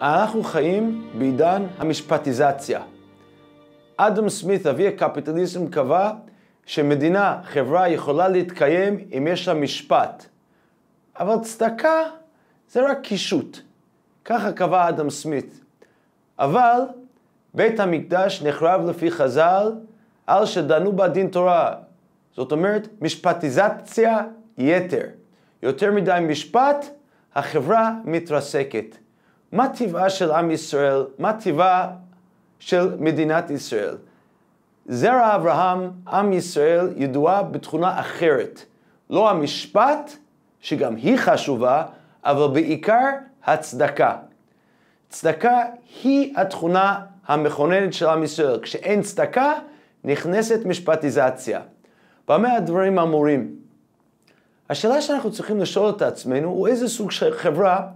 אנחנו חיים בעידן המשפטיזציה. אדם סמית, אבי הקפיטליזם, קבע שמדינה, חברה, יכולה להתקיים אם יש לה משפט. אבל צדקה זה רק קישוט. ככה קבע אדם סמית. אבל בית המקדש נחרב לפי חז"ל על שדנו בה דין תורה. זאת אומרת, משפטיזציה יתר. יותר מדי משפט, החברה מתרסקת. מה טבעה של עם ישראל? מה טבעה של מדינת ישראל? זרע אברהם, עם ישראל, ידועה בתכונה אחרת. לא המשפט, שגם היא חשובה, אבל בעיקר הצדקה. צדקה היא התכונה המכוננת של עם ישראל. כשאין צדקה, נכנסת משפטיזציה. במה הדברים אמורים? השאלה שאנחנו צריכים לשאול את עצמנו הוא איזה סוג של חברה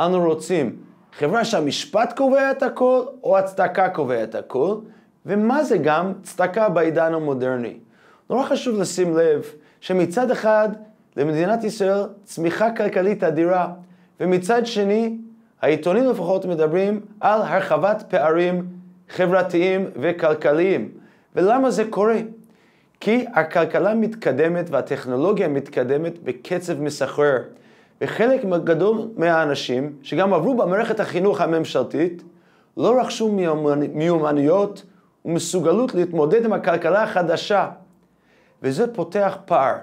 אנו רוצים. חברה שהמשפט קובע את הכל, או הצדקה קובע את הכל, ומה זה גם צדקה בעידן המודרני. נורא חשוב לשים לב שמצד אחד למדינת ישראל צמיחה כלכלית אדירה, ומצד שני העיתונים לפחות מדברים על הרחבת פערים חברתיים וכלכליים. ולמה זה קורה? כי הכלכלה מתקדמת והטכנולוגיה מתקדמת בקצב מסחרר. וחלק גדול מהאנשים שגם עברו במערכת החינוך הממשלתית, לא רכשו מיומנויות ומסוגלות להתמודד עם הכלכלה החדשה. וזה פותח פער,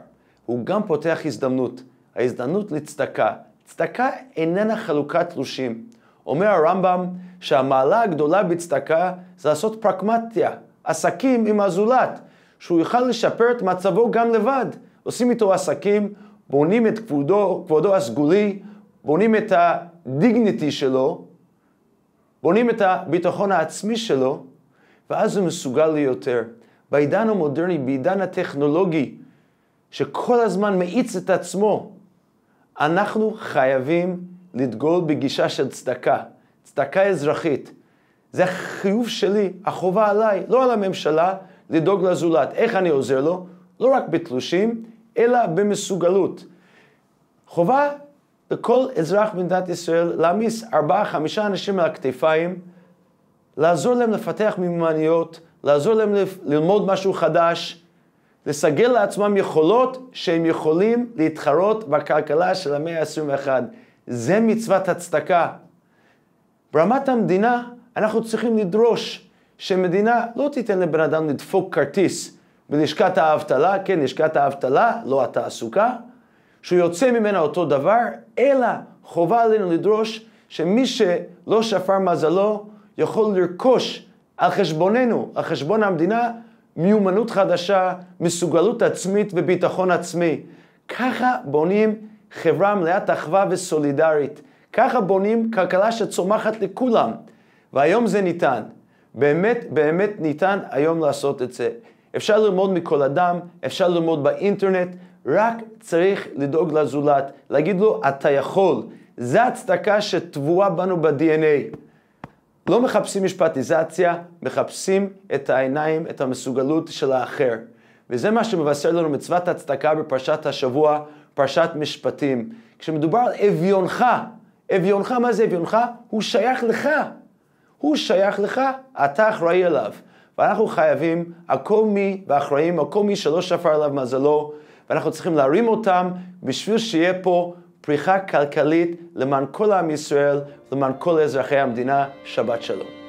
הוא גם פותח הזדמנות, ההזדמנות לצדקה. צדקה איננה חלוקת תלושים. אומר הרמב"ם שהמעלה הגדולה בצדקה זה לעשות פרקמטיה, עסקים עם הזולת, שהוא יוכל לשפר את מצבו גם לבד. עושים איתו עסקים, בונים את כבודו, כבודו הסגולי, בונים את הדיגניטי שלו, בונים את הביטחון העצמי שלו, ואז הוא מסוגל ליותר. בעידן המודרני, בעידן הטכנולוגי, שכל הזמן מאיץ את עצמו, אנחנו חייבים לדגול בגישה של צדקה, צדקה אזרחית. זה החיוב שלי, החובה עליי, לא על הממשלה, לדאוג לזולת. איך אני עוזר לו? לא רק בתלושים, אלא במסוגלות. חובה לכל אזרח במדינת ישראל להעמיס ארבעה, חמישה אנשים על הכתפיים, לעזור להם לפתח מיומניות, לעזור להם ללמוד משהו חדש, לסגל לעצמם יכולות שהם יכולים להתחרות בכלכלה של המאה ה-21. זה מצוות הצדקה. ברמת המדינה אנחנו צריכים לדרוש שמדינה לא תיתן לבן אדם לדפוק כרטיס בלשכת האבטלה, כן, לשכת האבטלה, לא התעסוקה, שיוצא ממנה אותו דבר, אלא חובה עלינו לדרוש שמי שלא שפר מזלו יכול לרכוש על חשבוננו, על חשבון המדינה, מיומנות חדשה, מסוגלות עצמית וביטחון עצמי. ככה בונים חברה מלאת אחווה וסולידרית. ככה בונים כלכלה שצומחת לכולם. והיום זה ניתן. באמת, באמת ניתן היום לעשות את זה. אפשר ללמוד מכל אדם, אפשר ללמוד באינטרנט, רק צריך לדאוג לזולת, להגיד לו, אתה יכול. זו הצדקה שטבועה בנו ב-DNA. לא מחפשים משפטיזציה, מחפשים את העיניים, את המסוגלות של האחר. וזה מה שמבשר לנו מצוות הצדקה בפרשת השבוע, פרשת משפטים. כשמדובר על אביונך, אביונך, מה זה אביונך? הוא שייך לך. הוא שייך לך, אתה אחראי עליו. ואנחנו חייבים, הכל מי הקומי הכל מי שלא שפר עליו מזלו, ואנחנו צריכים להרים אותם בשביל שיהיה פה פריחה כלכלית למען כל עם ישראל, למען כל אזרחי המדינה. שבת שלום.